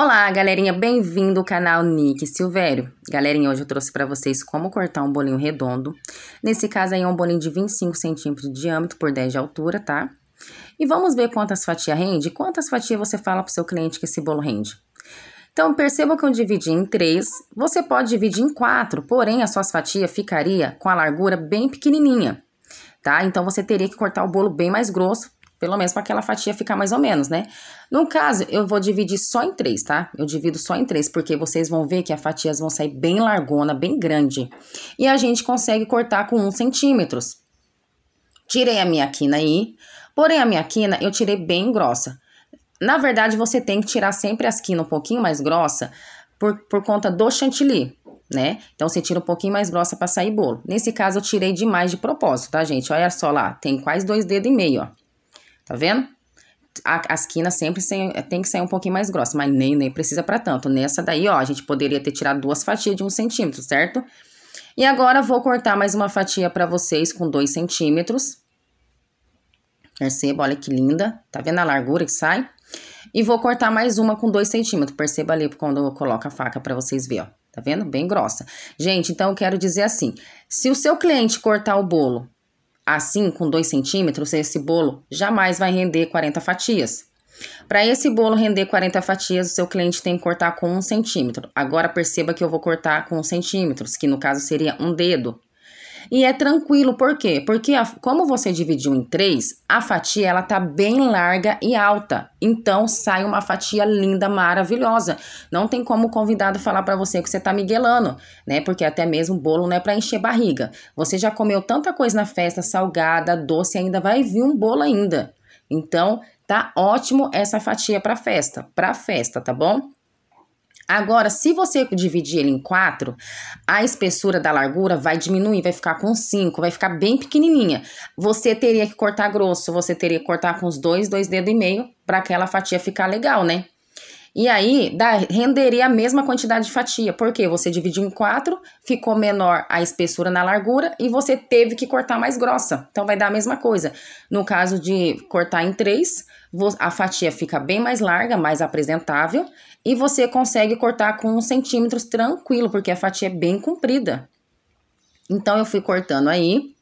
Olá, galerinha, bem-vindo ao canal Nick Silvério. Galerinha, hoje eu trouxe para vocês como cortar um bolinho redondo. Nesse caso aí é um bolinho de 25 centímetros de diâmetro por 10 de altura, tá? E vamos ver quantas fatias rende? Quantas fatias você fala pro seu cliente que esse bolo rende? Então, perceba que eu dividi em três, você pode dividir em quatro, porém as suas fatias ficaria com a largura bem pequenininha, tá? Então, você teria que cortar o bolo bem mais grosso pelo menos para aquela fatia ficar mais ou menos, né? No caso, eu vou dividir só em três, tá? Eu divido só em três, porque vocês vão ver que as fatias vão sair bem largona, bem grande. E a gente consegue cortar com um centímetros. Tirei a minha quina aí, porém a minha quina eu tirei bem grossa. Na verdade, você tem que tirar sempre as quinas um pouquinho mais grossa por, por conta do chantilly, né? Então, você tira um pouquinho mais grossa para sair bolo. Nesse caso, eu tirei demais de propósito, tá, gente? Olha só lá, tem quase dois dedos e meio, ó. Tá vendo? A, as quinas sempre sem, tem que sair um pouquinho mais grossa, mas nem, nem precisa para tanto. Nessa daí, ó, a gente poderia ter tirado duas fatias de um centímetro, certo? E agora, vou cortar mais uma fatia para vocês com dois centímetros. Perceba, olha que linda. Tá vendo a largura que sai? E vou cortar mais uma com dois centímetros. Perceba ali quando eu coloco a faca para vocês verem, ó. Tá vendo? Bem grossa. Gente, então eu quero dizer assim: se o seu cliente cortar o bolo Assim, com 2 centímetros, esse bolo jamais vai render 40 fatias. Para esse bolo render 40 fatias, o seu cliente tem que cortar com 1 centímetro. Agora perceba que eu vou cortar com 1 centímetros, que no caso seria um dedo. E é tranquilo, por quê? Porque a, como você dividiu em três, a fatia ela tá bem larga e alta. Então sai uma fatia linda, maravilhosa. Não tem como o convidado falar para você que você tá miguelando, né? Porque até mesmo bolo não é para encher barriga. Você já comeu tanta coisa na festa, salgada, doce, ainda vai vir um bolo ainda. Então, tá ótimo essa fatia para festa, para festa, tá bom? Agora, se você dividir ele em quatro, a espessura da largura vai diminuir, vai ficar com cinco, vai ficar bem pequenininha. Você teria que cortar grosso, você teria que cortar com os dois, dois dedos e meio para aquela fatia ficar legal, né? E aí, dá, renderia a mesma quantidade de fatia, porque você dividiu em quatro, ficou menor a espessura na largura e você teve que cortar mais grossa. Então, vai dar a mesma coisa. No caso de cortar em três, a fatia fica bem mais larga, mais apresentável, e você consegue cortar com uns centímetros tranquilo, porque a fatia é bem comprida. Então, eu fui cortando aí,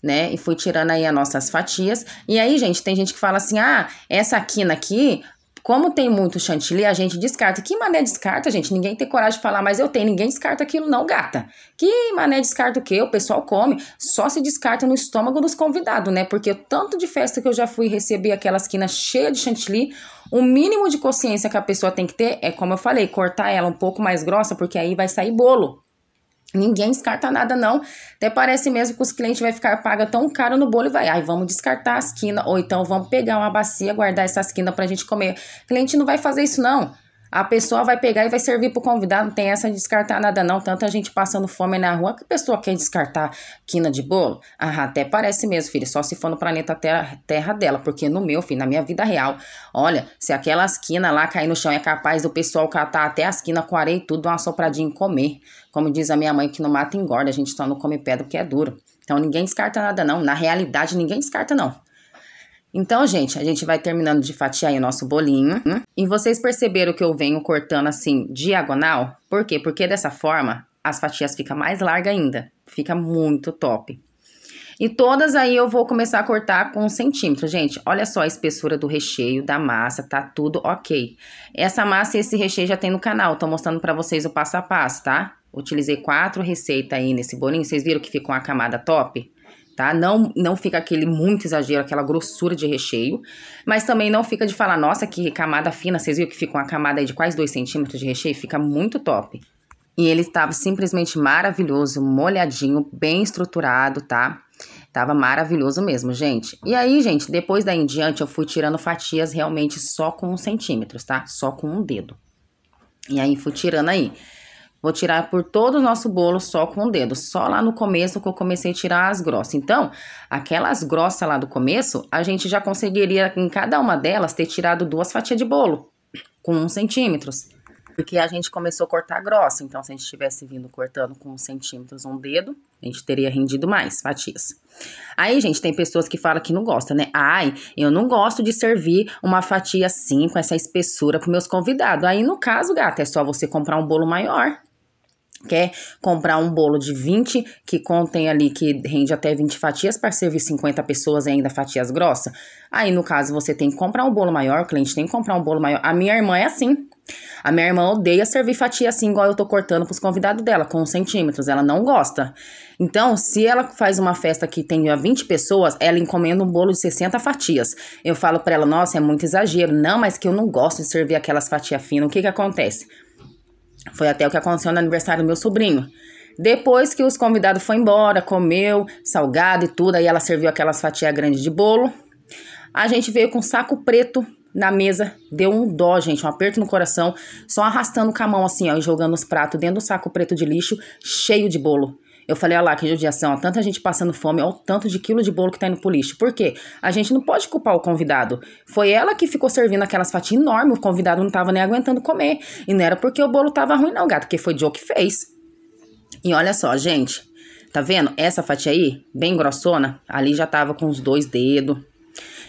né? E fui tirando aí as nossas fatias. E aí, gente, tem gente que fala assim: ah, essa quina aqui como tem muito chantilly, a gente descarta. Que mané descarta, gente? Ninguém tem coragem de falar, mas eu tenho. Ninguém descarta aquilo, não, gata. Que mané descarta o quê? O pessoal come. Só se descarta no estômago dos convidados, né? Porque tanto de festa que eu já fui receber aquela esquina cheia de chantilly, o mínimo de consciência que a pessoa tem que ter é, como eu falei, cortar ela um pouco mais grossa, porque aí vai sair bolo. Ninguém descarta nada, não. Até parece mesmo que os clientes vai ficar paga tão caro no bolo e vai, ai, vamos descartar a esquina ou então vamos pegar uma bacia, guardar esquina para pra gente comer. O cliente não vai fazer isso, não. A pessoa vai pegar e vai servir pro convidado, não tem essa de descartar nada não, tanta gente passando fome na rua, que pessoa quer descartar quina de bolo? Ah, até parece mesmo, filho, só se for no planeta terra, terra dela, porque no meu, filho, na minha vida real, olha, se aquelas quina lá cair no chão, é capaz do pessoal catar até as quina com areia e tudo, dar uma sopradinha e comer. Como diz a minha mãe, que no mato engorda, a gente só não come pedra porque é duro. Então ninguém descarta nada não, na realidade ninguém descarta não. Então, gente, a gente vai terminando de fatiar o nosso bolinho. Né? E vocês perceberam que eu venho cortando assim, diagonal? Por quê? Porque dessa forma, as fatias ficam mais largas ainda. Fica muito top. E todas aí eu vou começar a cortar com um centímetro. Gente, olha só a espessura do recheio, da massa, tá tudo ok. Essa massa e esse recheio já tem no canal, tô mostrando pra vocês o passo a passo, tá? Utilizei quatro receitas aí nesse bolinho, vocês viram que ficou uma camada top? tá? Não, não fica aquele muito exagero, aquela grossura de recheio, mas também não fica de falar, nossa, que camada fina, vocês viram que fica uma camada aí de quase 2 centímetros de recheio? Fica muito top. E ele estava simplesmente maravilhoso, molhadinho, bem estruturado, tá? Tava maravilhoso mesmo, gente. E aí, gente, depois daí em diante, eu fui tirando fatias realmente só com uns centímetros, tá? Só com um dedo. E aí, fui tirando aí. Vou tirar por todo o nosso bolo só com o dedo, só lá no começo que eu comecei a tirar as grossas. Então, aquelas grossas lá do começo, a gente já conseguiria em cada uma delas ter tirado duas fatias de bolo, com uns centímetros. Porque a gente começou a cortar grossa, então se a gente tivesse vindo cortando com uns centímetros um dedo, a gente teria rendido mais fatias. Aí, gente, tem pessoas que falam que não gostam, né? Ai, eu não gosto de servir uma fatia assim, com essa espessura, para meus convidados. Aí, no caso, gata, é só você comprar um bolo maior, quer comprar um bolo de 20 que contém ali que rende até 20 fatias para servir 50 pessoas e ainda fatias grossas. Aí no caso você tem que comprar um bolo maior, o cliente tem que comprar um bolo maior. A minha irmã é assim. A minha irmã odeia servir fatia assim igual eu tô cortando pros convidados dela, com centímetros, ela não gosta. Então, se ela faz uma festa que tem 20 pessoas, ela encomenda um bolo de 60 fatias. Eu falo para ela: "Nossa, é muito exagero". Não, mas que eu não gosto de servir aquelas fatias finas. O que que acontece? Foi até o que aconteceu no aniversário do meu sobrinho. Depois que os convidados foram embora, comeu salgado e tudo, aí ela serviu aquelas fatias grandes de bolo. A gente veio com um saco preto na mesa, deu um dó, gente, um aperto no coração, só arrastando com a mão assim, ó, e jogando os pratos dentro do saco preto de lixo, cheio de bolo. Eu falei, olha lá, que judiação, a tanta gente passando fome, olha o tanto de quilo de bolo que tá indo pro lixo. Por quê? A gente não pode culpar o convidado. Foi ela que ficou servindo aquelas fatias enormes, o convidado não tava nem aguentando comer. E não era porque o bolo tava ruim não, gato, porque foi Joe que fez. E olha só, gente, tá vendo? Essa fatia aí, bem grossona, ali já tava com os dois dedos.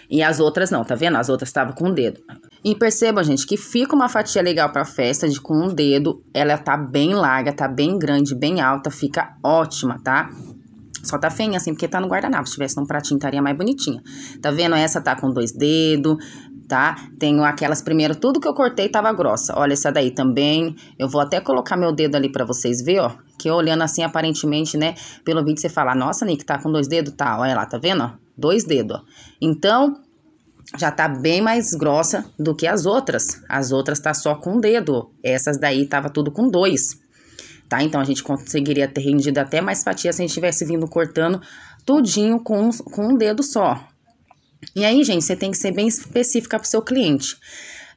E as outras não, tá vendo? As outras tava com o um dedo. E percebam, gente, que fica uma fatia legal para festa de com um dedo. Ela tá bem larga, tá bem grande, bem alta, fica ótima, tá? Só tá feinha assim, porque tá no guardanapo. Se tivesse num pratinho, estaria mais bonitinha. Tá vendo? Essa tá com dois dedos, tá? Tenho aquelas primeiro, tudo que eu cortei tava grossa. Olha essa daí também. Eu vou até colocar meu dedo ali para vocês ver, ó. Que olhando assim, aparentemente, né? Pelo vídeo, você fala, nossa, Nick, tá com dois dedos? Tá, olha lá, tá vendo? Ó? Dois dedos, ó. Então, já tá bem mais grossa do que as outras. As outras tá só com um dedo. Essas daí tava tudo com dois. Tá? Então a gente conseguiria ter rendido até mais fatia se a gente tivesse vindo cortando tudinho com, com um dedo só. E aí, gente, você tem que ser bem específica pro seu cliente.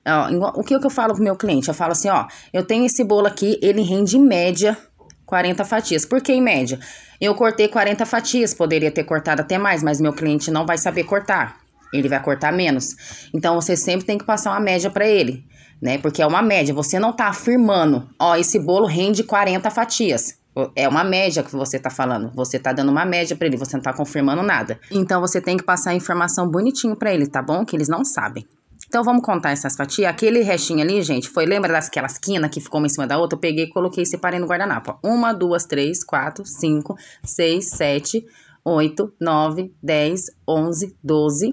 Ó, o que, que eu falo pro meu cliente? Eu falo assim, ó, eu tenho esse bolo aqui, ele rende em média 40 fatias. Por que em média? Eu cortei 40 fatias, poderia ter cortado até mais, mas meu cliente não vai saber cortar ele vai cortar menos. Então você sempre tem que passar uma média para ele, né? Porque é uma média, você não tá afirmando, ó, esse bolo rende 40 fatias. É uma média que você tá falando, você tá dando uma média para ele, você não tá confirmando nada. Então você tem que passar a informação bonitinho para ele, tá bom? Que eles não sabem. Então vamos contar essas fatias. Aquele restinho ali, gente, foi, lembra daquelas quinas que ficou uma em cima da outra? Eu peguei, coloquei e separei no guardanapo. Ó. Uma, duas, três, quatro, cinco, seis, sete, oito, nove, dez, onze, doze,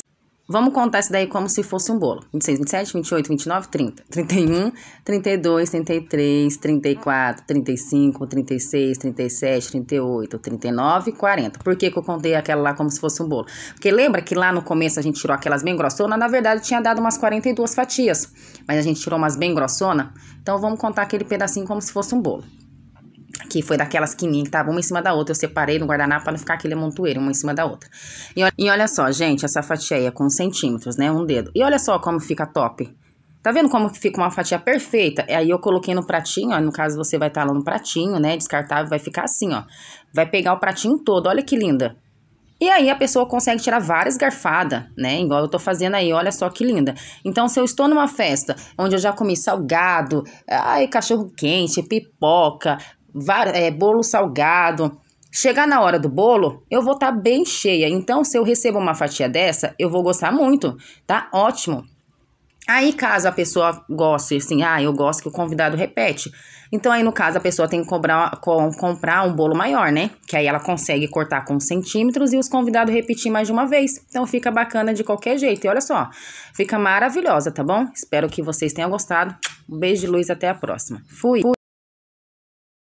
Vamos contar isso daí como se fosse um bolo. 26, 27, 28, 29, 30, 31, 32, 33, 34, 35, 36, 37, 38, 39, 40. Por que, que eu contei aquela lá como se fosse um bolo? Porque lembra que lá no começo a gente tirou aquelas bem grossonas? Na verdade, tinha dado umas 42 fatias, mas a gente tirou umas bem grossonas. Então, vamos contar aquele pedacinho como se fosse um bolo que foi daquelas quininhas que estavam uma em cima da outra. Eu separei no guardanapo para não ficar aquele montoeiro, uma em cima da outra. E, e olha só, gente, essa fatia aí é com centímetros, né? Um dedo. E olha só como fica top. Tá vendo como fica uma fatia perfeita? Aí eu coloquei no pratinho, ó. No caso, você vai estar tá lá no pratinho, né? Descartável, vai ficar assim, ó. Vai pegar o pratinho todo, olha que linda. E aí a pessoa consegue tirar várias garfadas, né? Igual eu tô fazendo aí, olha só que linda. Então, se eu estou numa festa onde eu já comi salgado, ai, cachorro quente, pipoca, é, bolo salgado. Chegar na hora do bolo, eu vou estar tá bem cheia. Então, se eu recebo uma fatia dessa, eu vou gostar muito, tá? Ótimo. Aí, caso a pessoa goste, assim, ah, eu gosto que o convidado repete. Então, aí, no caso, a pessoa tem que cobrar, com, comprar um bolo maior, né? Que aí ela consegue cortar com centímetros e os convidados repetir mais de uma vez. Então, fica bacana de qualquer jeito. E olha só, fica maravilhosa, tá bom? Espero que vocês tenham gostado. Um beijo de luz, até a próxima. Fui! Fui.